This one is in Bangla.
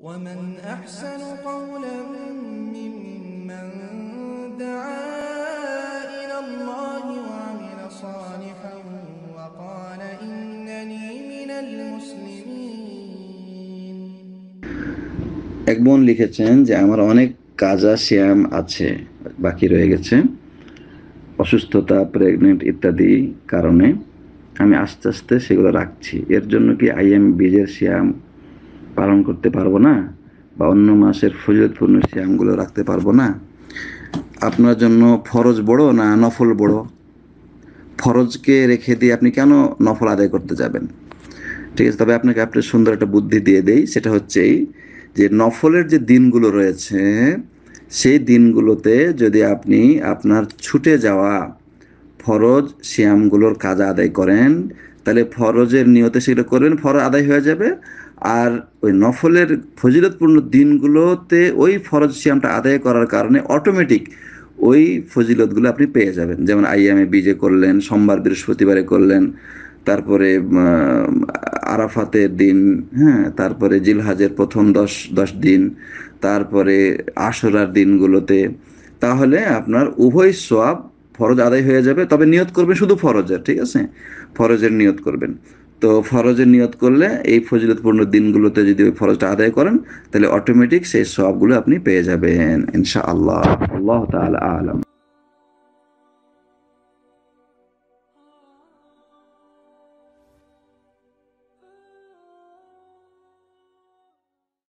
ومن أحسن قولا ممن دعا إلى الله وعمل صالحا وقال إنني من المسلمين এক বোন লিখেছেন যে আমার অনেক কাজা শ্যাম আছে বাকি রয়ে গেছে অসুস্থতা প্রেগনেন্ট ইত্যাদি কারণে আমি আস্তে আস্তে সেগুলো রাখছি এর জন্য কি আইএম বীজের শ্যাম পালন করতে পারবো না বা অন্য মাসের ফজিলতপূর্ণ শ্যামগুলো রাখতে পারবো না আপনার জন্য ফরজ বড় না নফল বড় ফরজকে রেখে দিয়ে আপনি কেন নফল আদায় করতে যাবেন ঠিক আছে তবে আপনাকে আপনি সুন্দর একটা বুদ্ধি দিয়ে দেই সেটা হচ্ছে যে নফলের যে দিনগুলো রয়েছে সেই দিনগুলোতে যদি আপনি আপনার ছুটে যাওয়া ফরজ শ্যামগুলোর কাজ আদায় করেন তাহলে ফরজের নিয়তে সেগুলো করবেন ফরজ আদায় হয়ে যাবে আর ওই নফলের ফজিলতপূর্ণ দিনগুলোতে ওই ফরজ সিয়ামটা আদায় করার কারণে অটোমেটিক ওই ফজিলতগুলো আপনি পেয়ে যাবেন যেমন আইএমএ বিজে করলেন সোমবার বৃহস্পতিবারে করলেন তারপরে আরাফাতের দিন হ্যাঁ তারপরে জিলহাজের প্রথম দশ দশ দিন তারপরে আশরার দিনগুলোতে তাহলে আপনার উভয় সব ফরজ আদায় হয়ে যাবে তবে নিয়ত করবেন শুধু ফরজের ঠিক আছে ফরজের নিয়ত করবেন তো ফরজের নিয়ত করলে এই ফজিলতপূর্ণ দিনগুলোতে যদি ওই ফরজটা আদায় করেন তাহলে অটোমেটিক সেই সবগুলো আপনি পেয়ে যাবেন ইনশা আল্লাহ আল্লাহ আলম